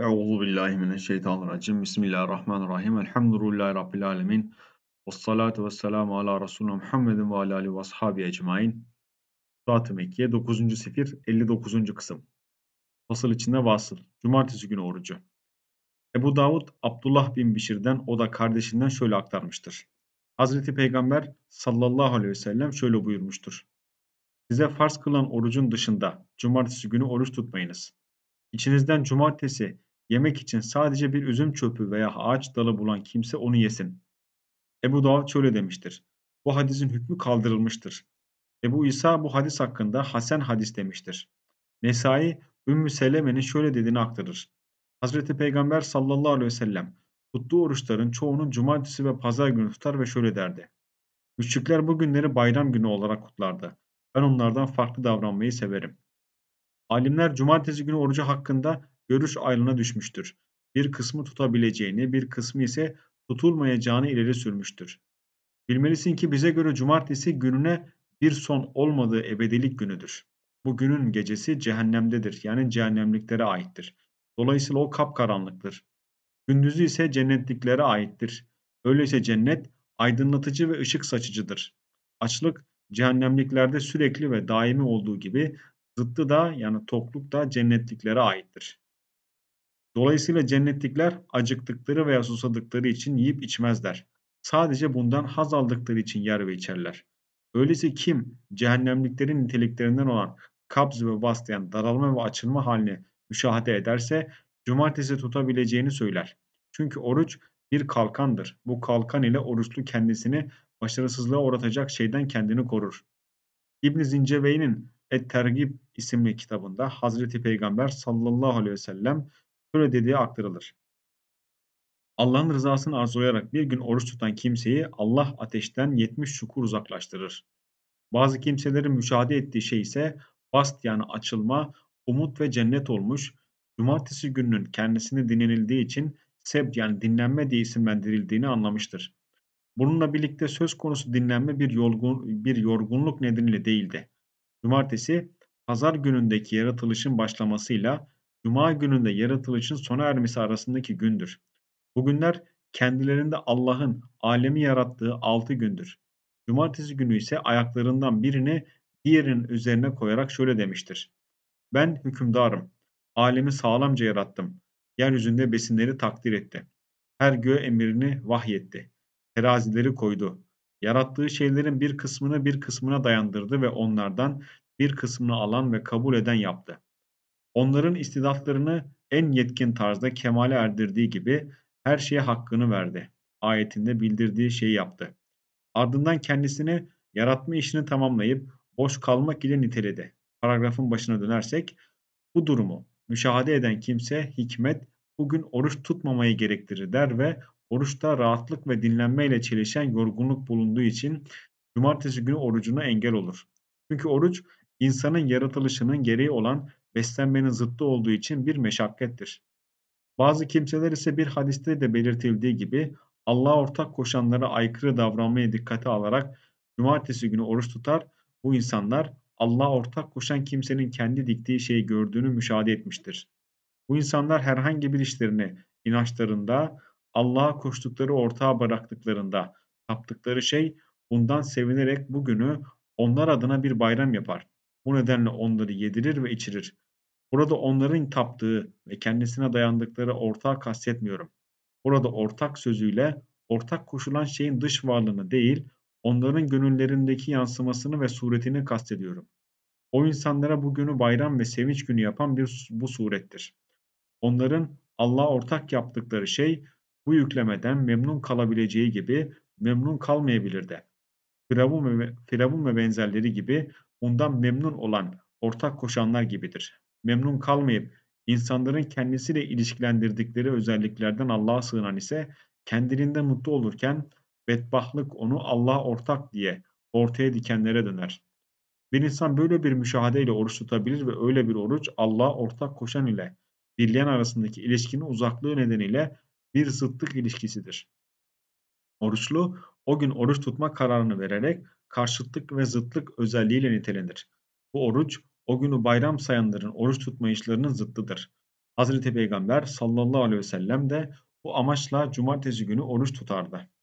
Euzu billahi mineşşeytanirracim. Bismillahirrahmanirrahim. Elhamdülillahi rabbil alamin. Ves salatu vesselamu ala resulina Muhammedin ve ala alihi ve sahbihi ecmaîn. Zat-ı Mekke 9. sefir 59. kısım. Fasıl içinde vasıl. Cumartesi günü orucu. Ebu Davud Abdullah bin Bişir'den o da kardeşinden şöyle aktarmıştır. Hazreti Peygamber sallallahu aleyhi ve sellem şöyle buyurmuştur. Size farz kılan orucun dışında cumartesi günü oruç tutmayınız. İçinizden cumartesi Yemek için sadece bir üzüm çöpü veya ağaç dalı bulan kimse onu yesin. Ebu Davud şöyle demiştir. Bu hadisin hükmü kaldırılmıştır. Ebu İsa bu hadis hakkında Hasan hadis demiştir. Nesai Ümmü Seleme'nin şöyle dediğini aktarır. Hazreti Peygamber sallallahu aleyhi ve sellem tuttuğu oruçların çoğunun cumartesi ve pazar günü tutar ve şöyle derdi. Müşrikler bu günleri bayram günü olarak kutlardı. Ben onlardan farklı davranmayı severim. Alimler cumartesi günü orucu hakkında görüş ayrılığına düşmüştür. Bir kısmı tutabileceğini, bir kısmı ise tutulmayacağını ileri sürmüştür. Bilmelisin ki bize göre cumartesi gününe bir son olmadığı ebedilik günüdür. Bu günün gecesi cehennemdedir yani cehennemliklere aittir. Dolayısıyla o kapkaranlıktır. Gündüzü ise cennetliklere aittir. Öyleyse cennet aydınlatıcı ve ışık saçıcıdır. Açlık cehennemliklerde sürekli ve daimi olduğu gibi zıttı da yani tokluk da cennetliklere aittir. Dolayısıyla cennetlikler acıktıkları veya susadıkları için yiyip içmezler. Sadece bundan haz aldıkları için yer ve içerler. Öyleyse kim cehennemliklerin niteliklerinden olan kabz ve bastayan daralma ve açılma halini müşahede ederse cumartesi tutabileceğini söyler. Çünkü oruç bir kalkandır. Bu kalkan ile oruçlu kendisini başarısızlığa uğratacak şeyden kendini korur. İbn Zincebeyn'in Et-Tergib isimli kitabında Hazreti Peygamber sallallahu aleyhi ve sellem dediği aktarılır. Allah'ın rızasını arzulayarak bir gün oruç tutan kimseyi Allah ateşten 70 çukur uzaklaştırır. Bazı kimselerin müşahede ettiği şey ise bast yani açılma, umut ve cennet olmuş, cumartesi gününün kendisini dinlenildiği için seb yani dinlenme diye isimlendirildiğini anlamıştır. Bununla birlikte söz konusu dinlenme bir, yorgun, bir yorgunluk nedeniyle değildi. Cumartesi, pazar günündeki yaratılışın başlamasıyla Cuma gününde yaratılışın sona ermesi arasındaki gündür. Bu günler kendilerinde Allah'ın alemi yarattığı altı gündür. Cumartesi günü ise ayaklarından birini diğerinin üzerine koyarak şöyle demiştir. Ben hükümdarım. Alemi sağlamca yarattım. Yeryüzünde besinleri takdir etti. Her göğe emrini vahyetti. Terazileri koydu. Yarattığı şeylerin bir kısmını bir kısmına dayandırdı ve onlardan bir kısmını alan ve kabul eden yaptı. Onların istidatlarını en yetkin tarzda kemale erdirdiği gibi her şeye hakkını verdi. Ayetinde bildirdiği şeyi yaptı. Ardından kendisini yaratma işini tamamlayıp boş kalmak ile niteledi. Paragrafın başına dönersek bu durumu müşahede eden kimse hikmet bugün oruç tutmamayı gerektirir der ve oruçta rahatlık ve dinlenme ile çelişen yorgunluk bulunduğu için cumartesi günü orucuna engel olur. Çünkü oruç insanın yaratılışının gereği olan beslenmenin zıttı olduğu için bir meşakkettir. Bazı kimseler ise bir hadiste de belirtildiği gibi Allah'a ortak koşanlara aykırı davranmaya dikkate alarak cumartesi günü oruç tutar. Bu insanlar Allah'a ortak koşan kimsenin kendi diktiği şeyi gördüğünü müşahede etmiştir. Bu insanlar herhangi bir işlerini, inançlarında, Allah'a koştukları ortağa bıraktıklarında yaptıkları şey bundan sevinerek bugünü onlar adına bir bayram yapar. Bu nedenle onları yedirir ve içirir. Burada onların taptığı ve kendisine dayandıkları ortağı kastetmiyorum. Burada ortak sözüyle ortak koşulan şeyin dış varlığını değil, onların gönüllerindeki yansımasını ve suretini kastediyorum. O insanlara bu günü bayram ve sevinç günü yapan bir bu surettir. Onların Allah'a ortak yaptıkları şey bu yüklemeden memnun kalabileceği gibi memnun kalmayabilir de. Firavun ve, Firavun ve benzerleri gibi bundan memnun olan ortak koşanlar gibidir memnun kalmayıp insanların kendisiyle ilişkilendirdikleri özelliklerden Allah'a sığınan ise kendiliğinde mutlu olurken bedbahtlık onu Allah'a ortak diye ortaya dikenlere döner. Bir insan böyle bir müşahadeyle oruç tutabilir ve öyle bir oruç Allah'a ortak koşan ile birleyen arasındaki ilişkinin uzaklığı nedeniyle bir zıtlık ilişkisidir. Oruçlu o gün oruç tutma kararını vererek karşıtlık ve zıtlık özelliğiyle nitelenir. Bu oruç o günü bayram sayanların oruç tutma işlerinin zıttıdır. Hazreti Peygamber sallallahu aleyhi ve sellem de bu amaçla cumartesi günü oruç tutardı.